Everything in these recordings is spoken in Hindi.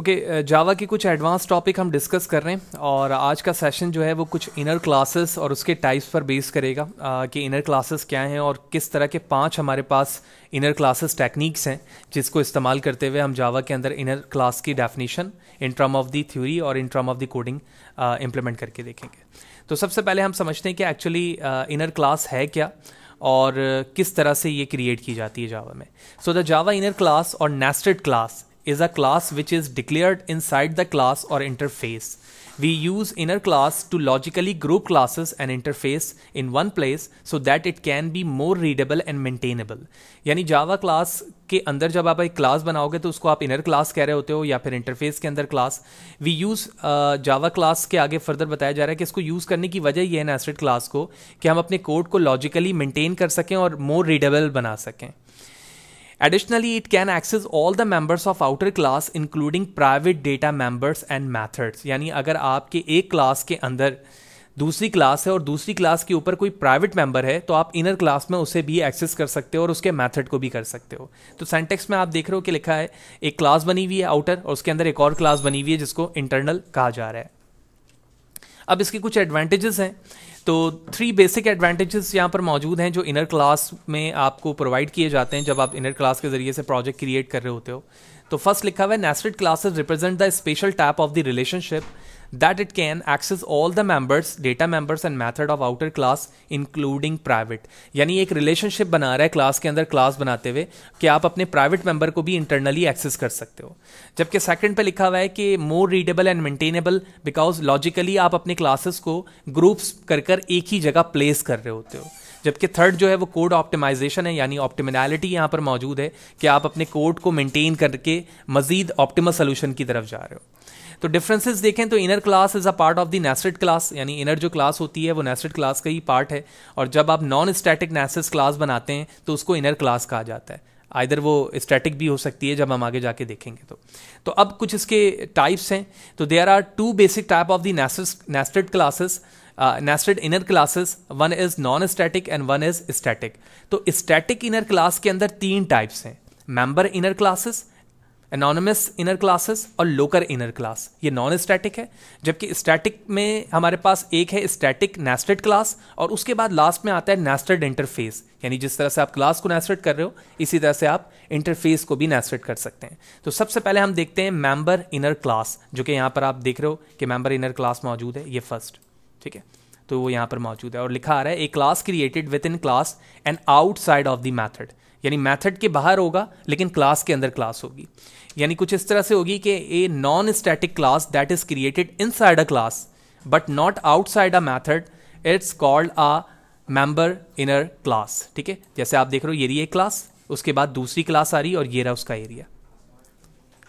ओके okay, जावा uh, के कुछ एडवांस टॉपिक हम डिस्कस कर रहे हैं और आज का सेशन जो है वो कुछ इनर क्लासेस और उसके टाइप्स पर बेस करेगा आ, uh, कि इनर क्लासेस क्या हैं और किस तरह के पांच हमारे पास इनर क्लासेस टेक्निक्स हैं जिसको इस्तेमाल करते हुए हम जावा के अंदर इनर क्लास की definition in term of the theory और in term of the coding implement करके देखेंगे तो सबसे पहले हम समझते हैं कि एक्चुअली इनर क्लास है क्या और uh, किस तरह से ये क्रिएट की जाती है जावा में so the Java inner class और nested class is a class which is declared inside the class or interface. We use inner class to logically group classes and interface in one place so that it can be more readable and maintainable. यानी जावा क्लास के अंदर जब आप एक क्लास बनाओगे तो उसको आप इनर क्लास कह रहे होते हो या फिर इंटरफेस के अंदर We use uh, Java class के आगे further बताया जा रहा है कि इसको use करने की वजह यह है एसिड class को कि हम अपने code को logically maintain कर सकें और more readable बना सकें Additionally, it can access all the members of outer class including private data members and methods यानी अगर आपके एक क्लास के अंदर दूसरी क्लास है और दूसरी क्लास के ऊपर कोई प्राइवेट मेंबर है तो आप इनर क्लास में उसे भी एक्सेस कर सकते हो और उसके मेथड को भी कर सकते हो तो सेंटेक्स में आप देख रहे हो कि लिखा है एक क्लास बनी हुई है आउटर और उसके अंदर एक और क्लास बनी हुई है जिसको इंटरनल कहा जा रहा है अब इसके कुछ एडवांटेजेस हैं तो थ्री बेसिक एडवांटेजेस यहाँ पर मौजूद हैं जो इनर क्लास में आपको प्रोवाइड किए जाते हैं जब आप इनर क्लास के जरिए से प्रोजेक्ट क्रिएट कर रहे होते हो तो फर्स्ट लिखा हुआ है nested classes represent the special type of the relationship that it can access all the members data members and method of outer class including private यानी एक रिलेशनशिप बना रहा है क्लास के अंदर क्लास बनाते हुए कि आप अपने प्राइवेट मेंबर को भी इंटरनली एक्सेस कर सकते हो जबकि second pe लिखा हुआ है कि more readable and maintainable because logically आप अपने क्लासेस को ग्रुप्स kar kar एक ही जगह प्लेस कर रहे होते हो जबकि थर्ड जो है वो कोड ऑप्टिमाइजेशन है यानी ऑप्टिमिनैलिटी यहाँ पर मौजूद है कि आप अपने कोड को मेंटेन करके मजीद ऑप्टिमल सोल्यूशन की तरफ जा रहे हो तो डिफरेंसेस देखें तो inner class is a part of the nested class यानी इनर जो क्लास होती है वो नेस्टेड क्लास का ही पार्ट है और जब आप नॉन स्टैटिक नेस्टेड क्लास बनाते हैं तो उसको इनर क्लास कहा जाता है आइधर वो स्टैटिक भी हो सकती है जब हम आगे जाके देखेंगे तो तो अब कुछ इसके टाइप्स हैं तो there are two basic type of the nested classes nested inner classes one is non static and one is static तो स्टैटिक इनर क्लास के अंदर तीन टाइप्स हैं member inner classes anonymous inner classes और लोकर इनर क्लास ये नॉन स्टैटिक है जबकि स्टैटिक में हमारे पास एक है स्टैटिक नेस्टेड क्लास और उसके बाद लास्ट में आता है नेस्टेड इंटरफेस यानी जिस तरह से आप क्लास को नेस्टेड कर रहे हो इसी तरह से आप इंटरफेस को भी नेस्टेड कर सकते हैं तो सबसे पहले हम देखते हैं मैंबर इनर क्लास जो कि यहाँ पर आप देख रहे हो कि मैंबर इनर क्लास मौजूद है ये फर्स्ट ठीक है तो वो यहाँ पर मौजूद है और लिखा आ रहा है a class created within class and outside of the method यानी मैथड के बाहर होगा लेकिन क्लास के अंदर क्लास होगी यानी कुछ इस तरह से होगी कि a non static class that is created inside a class but not outside a method it's called a member inner class ठीक है जैसे आप देख रहे हो ये रही एक क्लास उसके बाद दूसरी क्लास आ रही और ये रहा उसका एरिया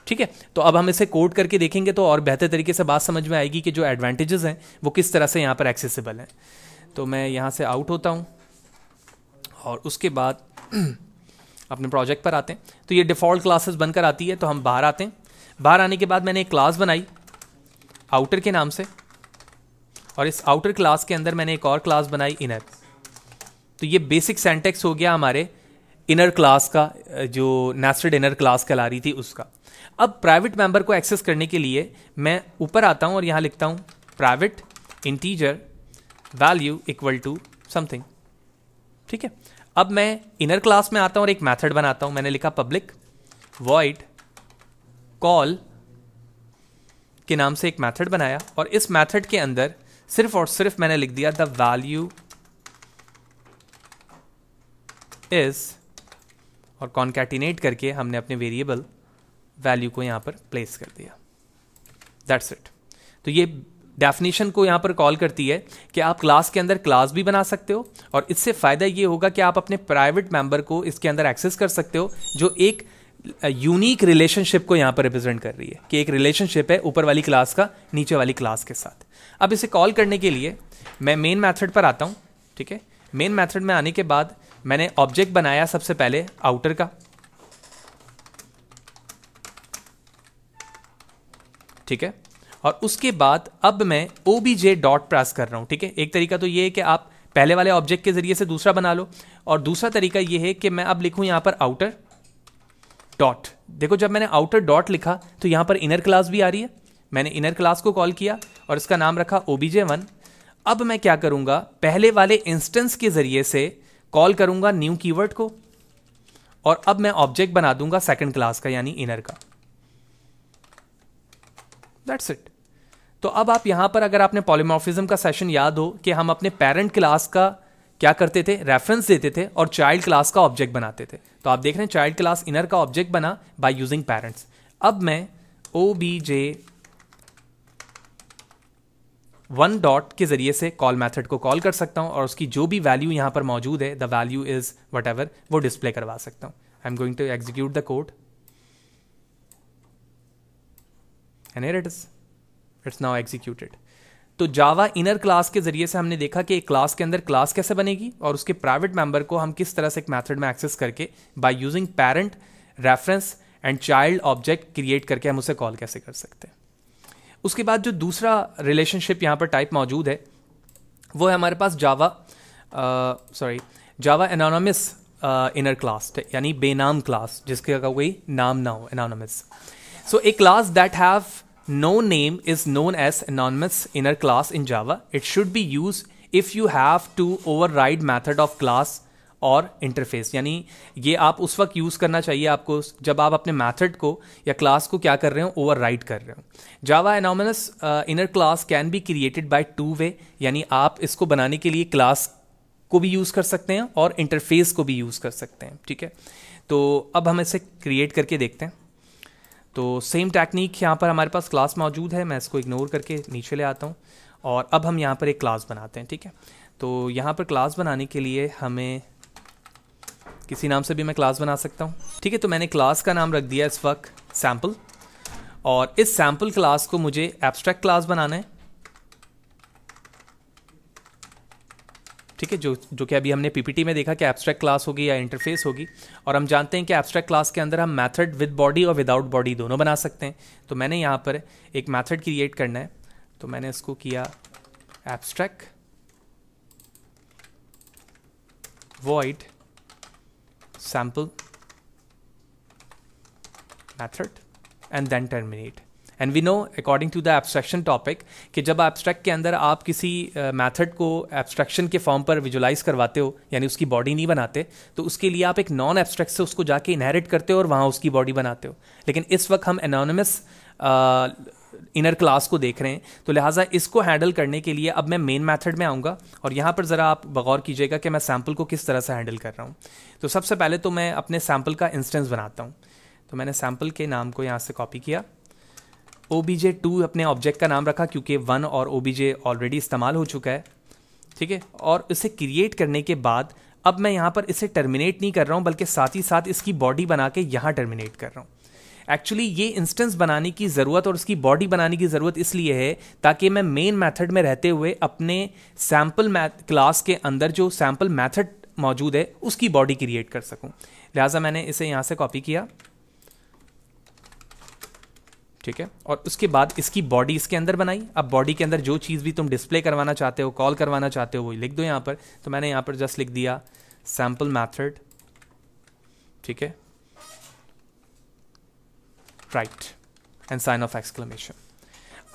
ठीक है तो अब हम इसे कोड करके देखेंगे तो और बेहतर तरीके से बात समझ में आएगी कि जो एडवांटेजेस हैं वो किस तरह से यहाँ पर एक्सेसिबल हैं तो मैं यहाँ से आउट होता हूँ और उसके बाद अपने प्रोजेक्ट पर आते हैं तो ये डिफ़ॉल्ट क्लासेस बनकर आती है तो हम बाहर आते हैं बाहर आने के बाद मैंने एक क्लास बनाई आउटर के नाम से और इस आउटर क्लास के अंदर मैंने एक और क्लास बनाई इनर तो ये बेसिक सेंटेक्स हो गया हमारे इनर क्लास का जो नेस्टेड इनर क्लास कहला रही थी उसका अब प्राइवेट मेंबर को एक्सेस करने के लिए मैं ऊपर आता हूँ और यहाँ लिखता हूँ private integer value equal to something ठीक है अब मैं इनर क्लास में आता हूं और एक मैथड बनाता हूं मैंने लिखा पब्लिक वॉइड कॉल के नाम से एक मैथड बनाया और इस मैथड के अंदर सिर्फ और सिर्फ मैंने लिख दिया द वैल्यू इज और कॉन्कैटिनेट करके हमने अपने वेरिएबल वैल्यू को यहां पर प्लेस कर दिया दैट्स इट तो ये डेफिनेशन को यहाँ पर कॉल करती है कि आप क्लास के अंदर क्लास भी बना सकते हो और इससे फ़ायदा ये होगा कि आप अपने प्राइवेट मेंबर को इसके अंदर एक्सेस कर सकते हो जो एक यूनिक रिलेशनशिप को यहाँ पर रिप्रेजेंट कर रही है कि एक रिलेशनशिप है ऊपर वाली क्लास का नीचे वाली क्लास के साथ अब इसे कॉल करने के लिए मैं मेन मैथड पर आता हूँ ठीक है मेन मैथड में आने के बाद मैंने ऑब्जेक्ट बनाया सबसे पहले आउटर का ठीक है और उसके बाद अब मैं ओ बी जे डॉट प्रास कर रहा हूँ ठीक है एक तरीका तो ये है कि आप पहले वाले ऑब्जेक्ट के जरिए से दूसरा बना लो और दूसरा तरीका ये है कि मैं अब लिखूँ यहाँ पर आउटर डॉट देखो जब मैंने आउटर डॉट लिखा तो यहाँ पर इनर क्लास भी आ रही है मैंने इनर क्लास को कॉल किया और इसका नाम रखा ओ बी जे वन अब मैं क्या करूँगा पहले वाले इंस्टेंस के ज़रिए से कॉल करूँगा न्यू कीवर्ड को और अब मैं ऑब्जेक्ट बना दूंगा सेकंड क्लास का यानी इनर का दैट्स इट तो अब आप यहां पर अगर आपने पॉलीमॉर्फिज्म का सेशन याद हो कि हम अपने पेरेंट क्लास का क्या करते थे रेफरेंस देते थे और चाइल्ड क्लास का ऑब्जेक्ट बनाते थे तो आप देख रहे हैं चाइल्ड क्लास इनर का ऑब्जेक्ट बना बाय यूजिंग पेरेंट्स अब मैं O B J one dot के जरिए से कॉल मेथड को कॉल कर सकता हूं और उसकी जो भी वैल्यू यहां पर मौजूद है the value is whatever वो डिस्प्ले करवा सकता हूं I am going to execute the code and here it is it's now executed तो जावा इनर क्लास के जरिए से हमने देखा कि एक क्लास के अंदर क्लास कैसे बनेगी और उसके प्राइवेट मेंबर को हम किस तरह से एक मेथड में एक्सेस करके by using parent reference and child object create करके हम उसे कॉल कैसे कर सकते हैं उसके बाद जो दूसरा रिलेशनशिप यहाँ पर टाइप मौजूद है वो है हमारे पास Java sorry Java anonymous inner class यानी बेनाम क्लास जिसके का कोई नाम ना हो anonymous so a class that have no name is known as anonymous inner class in Java. It should be used if you have to override method of class और इंटरफेस यानी ये आप उस वक्त यूज़ करना चाहिए आपको जब आप अपने मेथड को या क्लास को क्या कर रहे हो ओवर राइड कर रहे हो Java anonymous inner class can be created by two way यानी आप इसको बनाने के लिए क्लास को भी यूज़ कर सकते हैं और इंटरफेस को भी यूज़ कर सकते हैं ठीक है तो अब हम इसे क्रिएट करके देखते हैं तो सेम टेक्निक यहाँ पर हमारे पास क्लास मौजूद है मैं इसको इग्नोर करके नीचे ले आता हूँ और अब हम यहाँ पर एक क्लास बनाते हैं ठीक है तो यहाँ पर क्लास बनाने के लिए हमें किसी नाम से भी मैं क्लास बना सकता हूँ ठीक है तो मैंने क्लास का नाम रख दिया इस वक्त सैम्पल और इस सैम्पल क्लास को मुझे एब्स्ट्रैक्ट क्लास बनाना है ठीक है जो जो कि अभी हमने पीपीटी में देखा कि एब्स्ट्रैक्ट क्लास होगी या इंटरफेस होगी और हम जानते हैं कि एब्स्ट्रैक्ट क्लास के अंदर हम मैथड विद बॉडी और विदाउट बॉडी दोनों बना सकते हैं तो मैंने यहाँ पर एक मैथड क्रिएट करना है तो मैंने इसको किया abstract void sample method and then terminate and we know according to the abstraction topic कि जब एब्स्ट्रैक्ट के अंदर आप किसी मैथड uh, को एब्स्ट्रैक्शन के फॉर्म पर विजुलाइज करवाते हो यानी उसकी बॉडी नहीं बनाते तो उसके लिए आप एक नॉन एब्स्ट्रैक्ट से उसको जाके इनहेरिट करते हो और वहाँ उसकी बॉडी बनाते हो लेकिन इस वक्त हम एनोनमस इनर क्लास को देख रहे हैं तो लिहाजा इसको हैंडल करने के लिए अब मैं मेन मेथड में आऊँगा और यहाँ पर ज़रा आप बगौर कीजिएगा कि मैं सैम्पल को किस तरह से हैंडल कर रहा हूँ तो सबसे पहले तो मैं अपने सैम्पल का इंस्टेंस बनाता हूँ तो मैंने सैम्पल के नाम को यहाँ से कॉपी किया ओ बी जे टू अपने ऑब्जेक्ट का नाम रखा क्योंकि वन और ओ बी जे ऑलरेडी इस्तेमाल हो चुका है ठीक है और इसे क्रिएट करने के बाद अब मैं यहाँ पर इसे टर्मिनेट नहीं कर रहा हूँ बल्कि साथ ही साथ इसकी बॉडी बना के यहाँ टर्मिनेट कर रहा हूँ एक्चुअली ये इंस्टेंस बनाने की ज़रूरत और उसकी बॉडी बनाने की ज़रूरत इसलिए है ताकि मैं मेन मैथड में रहते हुए अपने सैम्पल क्लास के अंदर जो सैम्पल मैथड मौजूद है उसकी बॉडी क्रिएट कर सकूँ लिहाजा मैंने इसे यहाँ से कॉपी किया ठीक है और उसके बाद इसकी बॉडी इसके अंदर बनाई अब बॉडी के अंदर जो चीज़ भी तुम डिस्प्ले करवाना चाहते हो कॉल करवाना चाहते हो वही लिख दो यहां पर तो मैंने यहां पर जस्ट लिख दिया सैंपल मैथड ठीक है right and sign of exclamation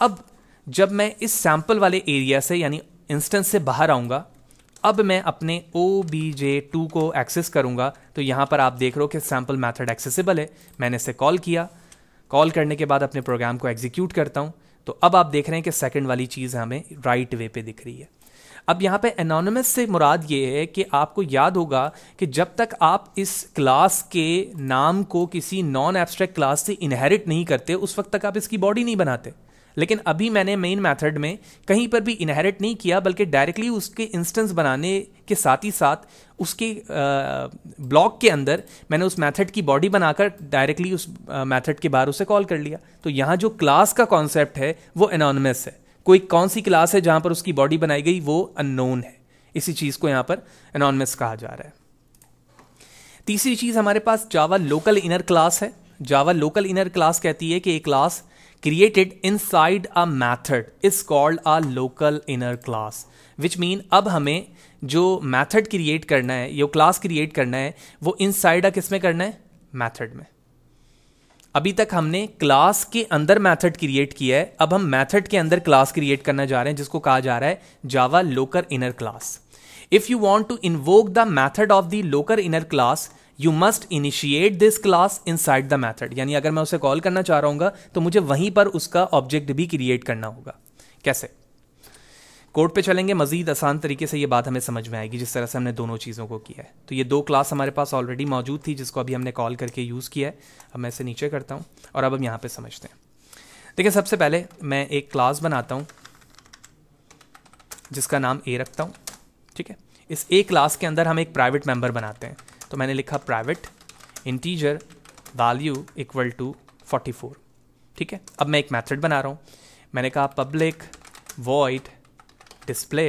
अब जब मैं इस सैंपल वाले एरिया से यानी इंस्टेंस से बाहर आऊंगा अब मैं अपने ओ बी जे टू को एक्सेस करूंगा तो यहां पर आप देख रहे हो कि सैंपल मैथड एक्सेसिबल है मैंने इसे कॉल किया कॉल करने के बाद अपने प्रोग्राम को एग्जीक्यूट करता हूँ तो अब आप देख रहे हैं कि सेकंड वाली चीज़ हमें राइट वे पे दिख रही है अब यहाँ पे एनोनमस से मुराद ये है कि आपको याद होगा कि जब तक आप इस क्लास के नाम को किसी नॉन एब्स्ट्रैक्ट क्लास से इनहेरिट नहीं करते उस वक्त तक आप इसकी बॉडी नहीं बनाते लेकिन अभी मैंने मेन मेथड में कहीं पर भी इनहेरिट नहीं किया बल्कि डायरेक्टली उसके इंस्टेंस बनाने के साथ ही साथ उसके ब्लॉक के अंदर मैंने उस मेथड की बॉडी बनाकर डायरेक्टली उस मेथड के बाहर उसे कॉल कर लिया तो यहाँ जो क्लास का कॉन्सेप्ट है वो एनॉनमस है कोई कौन सी क्लास है जहाँ पर उसकी बॉडी बनाई गई वो अननोन है इसी चीज़ को यहाँ पर एनॉनमस कहा जा रहा है तीसरी चीज़ हमारे पास जावा लोकल इनर क्लास है जावा लोकल इनर क्लास कहती है कि एक class created inside a method is called a local inner class which mean अब हमें जो मैथड क्रिएट करना है जो class create करना है वो इन साइड अ किस में करना है मैथड में अभी तक हमने क्लास के अंदर मैथड क्रिएट किया है अब हम मैथड के अंदर क्लास क्रिएट करना जा रहे हैं जिसको कहा जा रहा है Java local inner class if you want to invoke the method of the local inner class you must initiate this class inside the method यानी अगर मैं उसे कॉल करना चाह रहा हूँ तो मुझे वहीं पर उसका ऑब्जेक्ट भी क्रिएट करना होगा कैसे कोड पे चलेंगे मजीद आसान तरीके से ये बात हमें समझ में आएगी जिस तरह से हमने दोनों चीज़ों को किया है तो ये दो क्लास हमारे पास ऑलरेडी मौजूद थी जिसको अभी हमने कॉल करके यूज़ किया है अब मैं इसे नीचे करता हूँ और अब हम यहाँ पे समझते हैं देखिए सबसे पहले मैं एक क्लास बनाता हूँ जिसका नाम ए रखता हूँ ठीक है इस ए क्लास के अंदर हम एक प्राइवेट मेंबर बनाते हैं तो मैंने लिखा private integer value equal to 44 ठीक है अब मैं एक मैथड बना रहा हूँ मैंने कहा पब्लिक वॉइड डिस्प्ले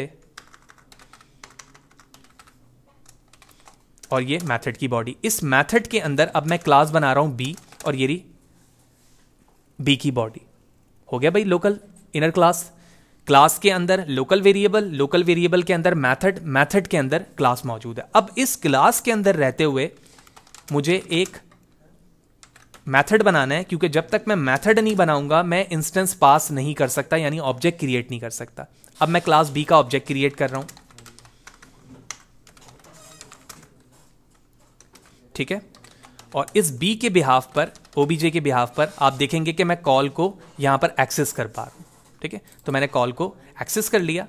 और ये मैथड की बॉडी इस मैथड के अंदर अब मैं क्लास बना रहा हूँ बी और ये री बी की बॉडी हो गया भाई लोकल इनर क्लास क्लास के अंदर लोकल वेरिएबल लोकल वेरिएबल के अंदर मैथड मैथड के अंदर क्लास मौजूद है अब इस क्लास के अंदर रहते हुए मुझे एक मैथड बनाना है क्योंकि जब तक मैं मैथड नहीं बनाऊंगा मैं इंस्टेंस पास नहीं कर सकता यानी ऑब्जेक्ट क्रिएट नहीं कर सकता अब मैं क्लास बी का ऑब्जेक्ट क्रिएट कर रहा हूं ठीक है और इस बी के बिहाफ पर ओबीजे के बिहाफ पर आप देखेंगे कि मैं कॉल को यहां पर एक्सेस कर पा रहा हूं ठीक है तो मैंने कॉल को एक्सेस कर लिया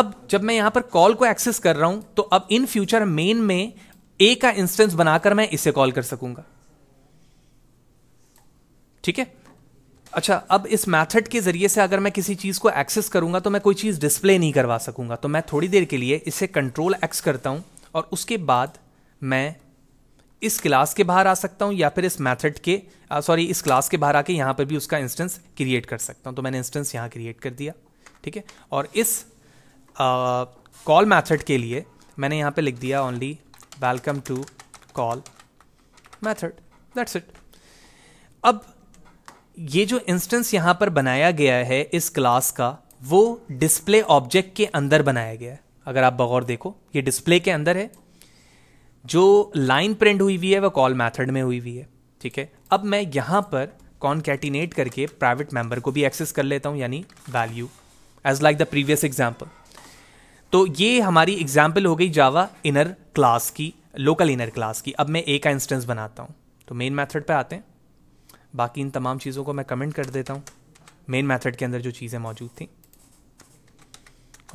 अब जब मैं यहां पर कॉल को एक्सेस कर रहा हूं तो अब इन फ्यूचर मेन में ए का इंस्टेंस बनाकर मैं इसे कॉल कर सकूंगा ठीक है अच्छा अब इस मैथड के जरिए से अगर मैं किसी चीज को एक्सेस करूंगा तो मैं कोई चीज डिस्प्ले नहीं करवा सकूंगा तो मैं थोड़ी देर के लिए इसे कंट्रोल एक्स करता हूं और उसके बाद मैं इस क्लास के बाहर आ सकता हूँ या फिर इस मेथड के सॉरी इस क्लास के बाहर आके यहाँ पर भी उसका इंस्टेंस क्रिएट कर सकता हूँ तो मैंने इंस्टेंस यहाँ क्रिएट कर दिया ठीक है और इस कॉल मैथड के लिए मैंने यहाँ पे लिख दिया only welcome to call method that's it अब ये जो इंस्टेंस यहाँ पर बनाया गया है इस क्लास का वो डिस्प्ले ऑब्जेक्ट के अंदर बनाया गया है अगर आप बगौर देखो ये डिस्प्ले के अंदर है जो लाइन प्रिंट हुई हुई है वह कॉल मैथड में हुई हुई है ठीक है अब मैं यहाँ पर कैटिनेट करके प्राइवेट मेंबर को भी एक्सेस कर लेता हूँ यानी value as like the previous example तो ये हमारी एग्जाम्पल हो गई जावा इनर क्लास की लोकल इनर क्लास की अब मैं ए का इंस्टेंस बनाता हूँ तो मेन मैथड पर आते हैं बाकी इन तमाम चीज़ों को मैं कमेंट कर देता हूँ मेन मैथड के अंदर जो चीज़ें मौजूद थी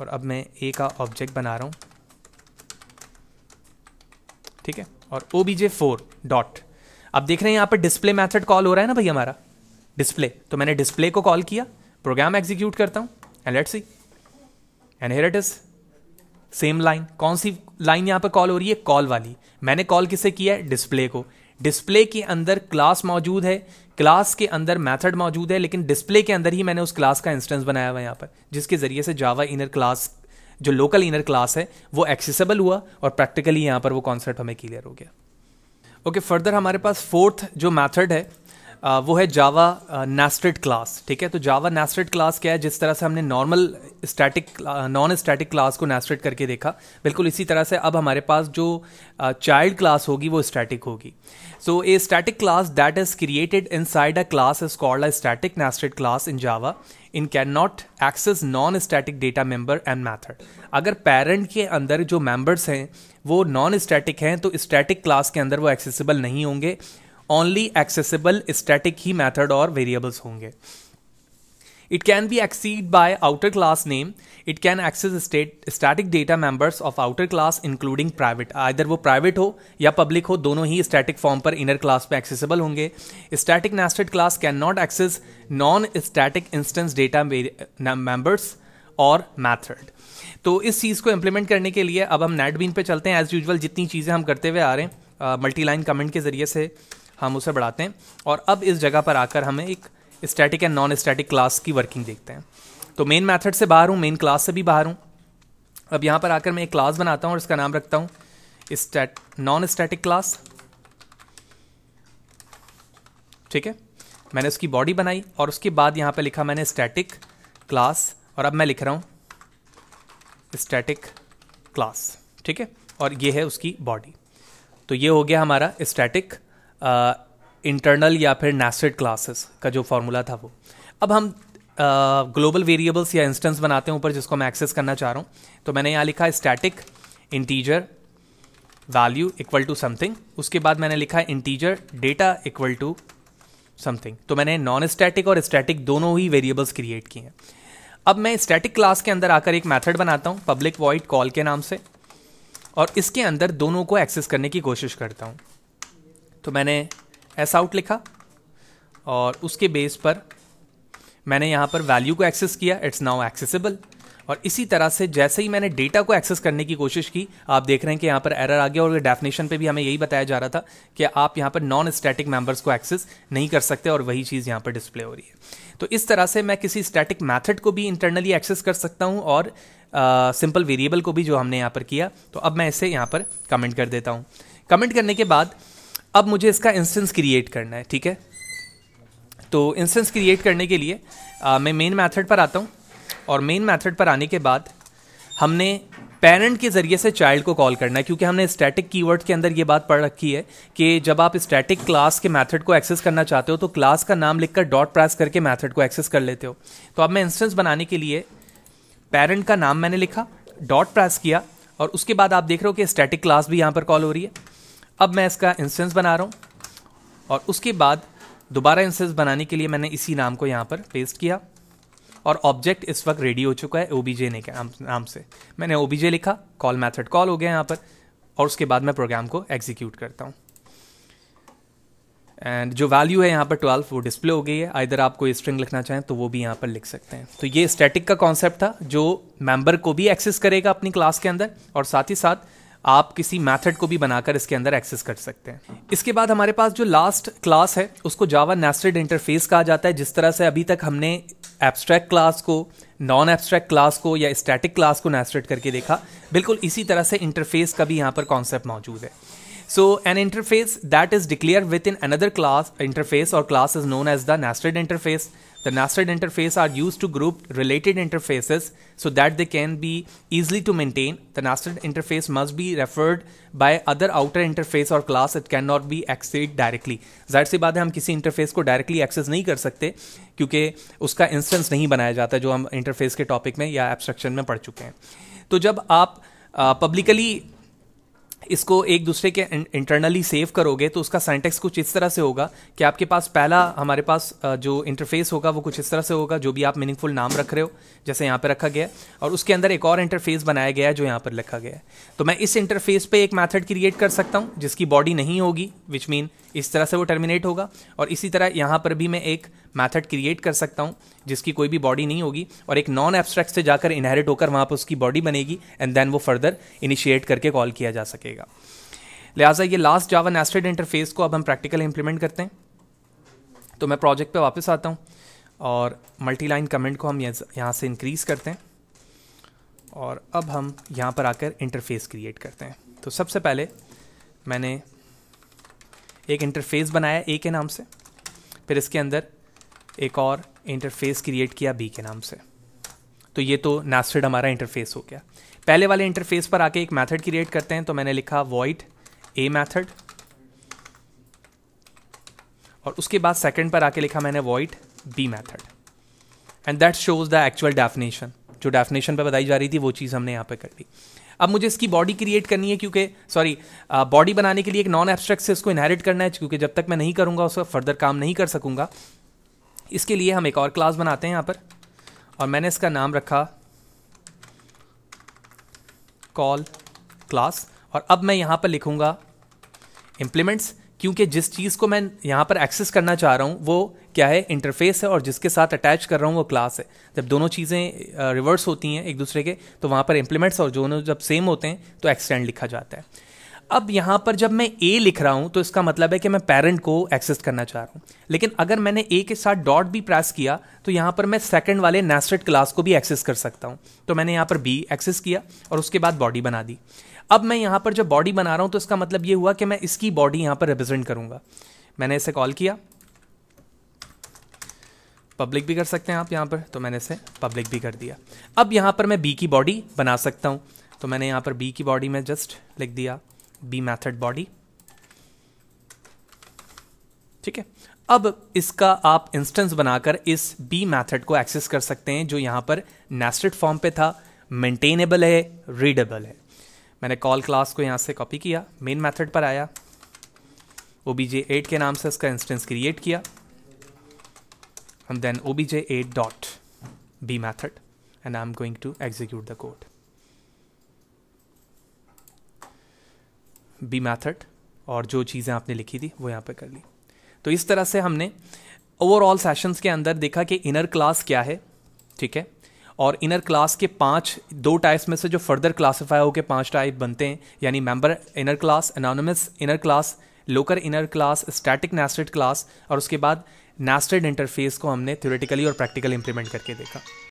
और अब मैं ए का ऑब्जेक्ट बना रहा हूँ ठीक है और O B J four dot अब देख रहे हैं यहाँ पर डिस्प्ले मैथड कॉल हो रहा है ना भाई हमारा डिस्प्ले तो मैंने डिस्प्ले को कॉल किया प्रोग्राम एग्जीक्यूट करता हूँ and let see and here it is same line कौन सी लाइन यहाँ पर कॉल हो रही है कॉल वाली मैंने कॉल किसे किया है डिस्प्ले को डिस्प्ले के अंदर क्लास मौजूद है क्लास के अंदर मेथड मौजूद है लेकिन डिस्प्ले के अंदर ही मैंने उस क्लास का इंस्टेंस बनाया हुआ है यहाँ पर जिसके जरिए से जावा इनर क्लास जो लोकल इनर क्लास है वो एक्सेसिबल हुआ और प्रैक्टिकली यहाँ पर वो कॉन्सेप्ट हमें क्लियर हो गया ओके okay, फर्दर हमारे पास फोर्थ जो मैथड है वो है जावा नेस्टेड क्लास ठीक है तो जावा नेस्टेड क्लास क्या है जिस तरह से हमने normal static non static class को नेस्टेड करके देखा बिल्कुल इसी तरह से अब हमारे पास जो चाइल्ड क्लास होगी वो स्टैटिक होगी so a static class that is created inside a class is called a static nested class in Java in can not access non static data member and method अगर पेरेंट के अंदर जो मेंबर्स हैं वो नॉन स्टैटिक हैं तो स्टैटिक क्लास के अंदर वो एक्सेसिबल नहीं होंगे ओनली एक्सेसिबल स्टैटिक ही मैथड और वेरिएबल्स होंगे it can be accessed by outer class name it can access static data members of outer class including private either वो प्राइवेट हो या पब्लिक हो दोनों ही स्टैटिक फॉर्म पर इनर क्लास में एक्सेसिबल होंगे static nested class can not access non static instance data members और मैथड तो इस चीज़ को इंप्लीमेंट करने के लिए अब हम नेटबीन बीन पर चलते हैं एज यूजल जितनी चीज़ें हम करते हुए आ रहे हैं मल्टीलाइन कमेंट के जरिए से हम उसे बढ़ाते हैं और अब इस जगह पर आकर हमें एक static and non static class की वर्किंग देखते हैं तो मेन मैथड से बाहर हूँ मेन क्लास से भी बाहर हूँ अब यहाँ पर आकर मैं एक क्लास बनाता हूँ और इसका नाम रखता हूँ स्टैट नॉन स्टैटिक क्लास ठीक है मैंने उसकी बॉडी बनाई और उसके बाद यहाँ पर लिखा मैंने स्टैटिक क्लास और अब मैं लिख रहा हूँ स्टैटिक क्लास ठीक है और ये है उसकी बॉडी तो ये हो गया हमारा स्टैटिक इंटरनल या फिर नेस्टेड क्लासेस का जो फॉर्मूला था वो अब हम ग्लोबल वेरिएबल्स या इंस्टेंस बनाते हैं ऊपर जिसको मैं एक्सेस करना चाह रहा हूँ तो मैंने यहाँ लिखा static integer value equal to something उसके बाद मैंने लिखा integer data equal to something तो मैंने नॉन स्टैटिक और स्टैटिक दोनों ही वेरिएबल्स क्रिएट किए हैं अब मैं स्टैटिक क्लास के अंदर आकर एक मैथड बनाता हूँ पब्लिक वॉइड कॉल के नाम से और इसके अंदर दोनों को एक्सेस करने की कोशिश करता हूँ तो मैंने एस आउट लिखा और उसके बेस पर मैंने यहाँ पर वैल्यू को एक्सेस किया इट्स नाउ एक्सेसिबल और इसी तरह से जैसे ही मैंने डेटा को एक्सेस करने की कोशिश की आप देख रहे हैं कि यहाँ पर एरर आ गया और डेफिनेशन पे भी हमें यही बताया जा रहा था कि आप यहाँ पर नॉन स्टैटिक मेंबर्स को एक्सेस नहीं कर सकते और वही चीज़ यहाँ पर डिस्प्ले हो रही है तो इस तरह से मैं किसी स्टैटिक मैथड को भी इंटरनली एक्सेस कर सकता हूँ और सिंपल uh, वेरिएबल को भी जो हमने यहाँ पर किया तो अब मैं इसे यहाँ पर कमेंट कर देता हूँ कमेंट करने के बाद अब मुझे इसका इंस्टेंस क्रिएट करना है ठीक है तो इंस्टेंस क्रिएट करने के लिए आ, मैं मेन मेथड पर आता हूँ और मेन मेथड पर आने के बाद हमने पेरेंट के ज़रिए से चाइल्ड को कॉल करना है क्योंकि हमने स्टैटिक कीवर्ड के अंदर ये बात पढ़ रखी है कि जब आप स्टैटिक क्लास के मेथड को एक्सेस करना चाहते हो तो क्लास का नाम लिखकर डॉट प्रेस करके मेथड को एक्सेस कर लेते हो तो अब मैं इंस्टेंस बनाने के लिए पेरेंट का नाम मैंने लिखा डॉट प्रेस किया और उसके बाद आप देख रहे हो कि स्टैटिक क्लास भी यहाँ पर कॉल हो रही है अब मैं इसका इंस्टेंस बना रहा हूँ और उसके बाद दोबारा इंस्टेंस बनाने के लिए मैंने इसी नाम को यहाँ पर पेस्ट किया और ऑब्जेक्ट इस वक्त रेडी हो चुका है ओ बी जे ने के नाम से मैंने ओ बी जे लिखा कॉल मैथड कॉल हो गया यहाँ पर और उसके बाद मैं प्रोग्राम को एग्जीक्यूट करता हूँ एंड जो वैल्यू है यहाँ पर ट्वेल्व वो डिस्प्ले हो गई है आइधर आप कोई स्ट्रिंग लिखना चाहें तो वो भी यहाँ पर लिख सकते हैं तो ये स्टैटिक का कॉन्सेप्ट था जो मेंबर को भी एक्सेस करेगा अपनी क्लास के अंदर और साथ ही साथ आप किसी मैथड को भी बनाकर इसके अंदर एक्सेस कर सकते हैं इसके बाद हमारे पास जो लास्ट क्लास है उसको जावा नेस्टेड इंटरफेस कहा जाता है जिस तरह से अभी तक हमने एब्स्ट्रैक्ट क्लास को नॉन एब्स्ट्रैक्ट क्लास को या स्टैटिक क्लास को नेस्टेड करके देखा बिल्कुल इसी तरह से इंटरफेस का भी यहाँ पर कॉन्सेप्ट मौजूद है So an interface that is declared within another class interface or class is known as the nested interface. The nested interface are used to group related interfaces so that they can be easily to maintain. The nested interface must be referred by other outer interface or class. It cannot be accessed directly. जाहिर सी बात है हम किसी इंटरफेस को डायरेक्टली एक्सेस नहीं कर सकते क्योंकि उसका इंस्टेंस नहीं बनाया जाता जो हम इंटरफेस के टॉपिक में या एब्स्ट्रक्शन में पढ़ चुके हैं तो जब आप पब्लिकली uh, इसको एक दूसरे के इंटरनली सेव करोगे तो उसका साइंटेक्स कुछ इस तरह से होगा कि आपके पास पहला हमारे पास जो इंटरफेस होगा वो कुछ इस तरह से होगा जो भी आप मीनिंगफुल नाम रख रहे हो जैसे यहाँ पर रखा गया है और उसके अंदर एक और इंटरफेस बनाया गया है जो यहाँ पर लिखा गया है तो मैं इस इंटरफेस पर एक मैथड क्रिएट कर सकता हूँ जिसकी बॉडी नहीं होगी विच मीन इस तरह से वो टर्मिनेट होगा और इसी तरह यहाँ पर भी मैं एक मैथड क्रिएट कर सकता हूँ जिसकी कोई भी बॉडी नहीं होगी और एक नॉन एब्स्ट्रैक्ट से जाकर इनहेरिट होकर वहाँ पर उसकी बॉडी बनेगी एंड देन वो फर्दर इनिशिएट करके कॉल किया जा सकेगा लिहाजा ये लास्ट जावा नेस्टेड इंटरफेस को अब हम प्रैक्टिकल इंप्लीमेंट करते हैं तो मैं प्रोजेक्ट पे वापस आता हूँ और मल्टी लाइन कमेंट को हम यहाँ से इंक्रीज़ करते हैं और अब हम यहाँ पर आकर इंटरफेस क्रिएट करते हैं तो सबसे पहले मैंने एक इंटरफेस बनाया ए के नाम से फिर इसके अंदर एक और इंटरफेस क्रिएट किया बी के नाम से तो ये तो नेस्टेड हमारा इंटरफेस हो गया पहले वाले इंटरफेस पर आके एक मेथड क्रिएट करते हैं तो मैंने लिखा वॉइट ए मैथड और उसके बाद सेकंड पर आके लिखा मैंने void B method and that shows the actual definition जो डेफिनेशन पर बताई जा रही थी वो चीज़ हमने यहाँ पर कर दी अब मुझे इसकी बॉडी क्रिएट करनी है क्योंकि सॉरी बॉडी बनाने के लिए एक नॉन एब्स्ट्रैक्ट से इसको इनहेरिट करना है क्योंकि जब तक मैं नहीं करूँगा उसका फर्दर काम नहीं कर सकूँगा इसके लिए हम एक और क्लास बनाते हैं यहाँ पर और मैंने इसका नाम रखा कॉल क्लास और अब मैं यहाँ पर लिखूँगा इम्प्लीमेंट्स क्योंकि जिस चीज़ को मैं यहाँ पर एक्सेस करना चाह रहा हूँ वो क्या है इंटरफेस है और जिसके साथ अटैच कर रहा हूँ वो क्लास है जब दोनों चीज़ें रिवर्स होती हैं एक दूसरे के तो वहाँ पर इम्प्लीमेंट्स और दोनों जब सेम होते हैं तो एक्सटेंड लिखा जाता है अब यहाँ पर जब मैं ए लिख रहा हूँ तो इसका मतलब है कि मैं पेरेंट को एक्सेस करना चाह रहा हूँ लेकिन अगर मैंने ए के साथ डॉट भी प्रेस किया तो यहाँ पर मैं सेकंड वाले नेस्टेड क्लास को भी एक्सेस कर सकता हूँ तो मैंने यहाँ पर बी एक्सेस किया और उसके बाद बॉडी बना दी अब मैं यहाँ पर जब बॉडी बना रहा हूँ तो इसका मतलब ये हुआ कि मैं इसकी बॉडी यहाँ पर रिप्रेजेंट करूँगा मैंने इसे कॉल किया पब्लिक भी कर सकते हैं आप यहाँ पर तो मैंने इसे पब्लिक भी कर दिया अब यहाँ पर मैं बी की बॉडी बना सकता हूँ तो मैंने यहाँ पर बी की बॉडी में जस्ट लिख दिया बी मैथड बॉडी ठीक है अब इसका आप इंस्टेंस बनाकर इस बी मैथड को एक्सेस कर सकते हैं जो यहाँ पर नेस्टेड फॉर्म पे था मेंटेनेबल है रीडेबल है मैंने कॉल क्लास को यहाँ से कॉपी किया मेन मैथड पर आया ओ बी जे एट के नाम से इसका इंस्टेंस क्रिएट किया and then O B J eight dot B method and I am going to execute the code B method और जो चीज़ें आपने लिखी थी वो यहाँ पर कर ली तो इस तरह से हमने ओवरऑल सेशंस के अंदर देखा कि इनर क्लास क्या है ठीक है और इनर क्लास के पांच दो टाइप्स में से जो फर्दर क्लासीफाई होकर पांच टाइप बनते हैं यानी member inner class anonymous inner class local inner class static nested class और उसके बाद नेस्टेड इंटरफेस को हमने थ्योरेटिकली और प्रैक्टिकली इंप्लीमेंट करके देखा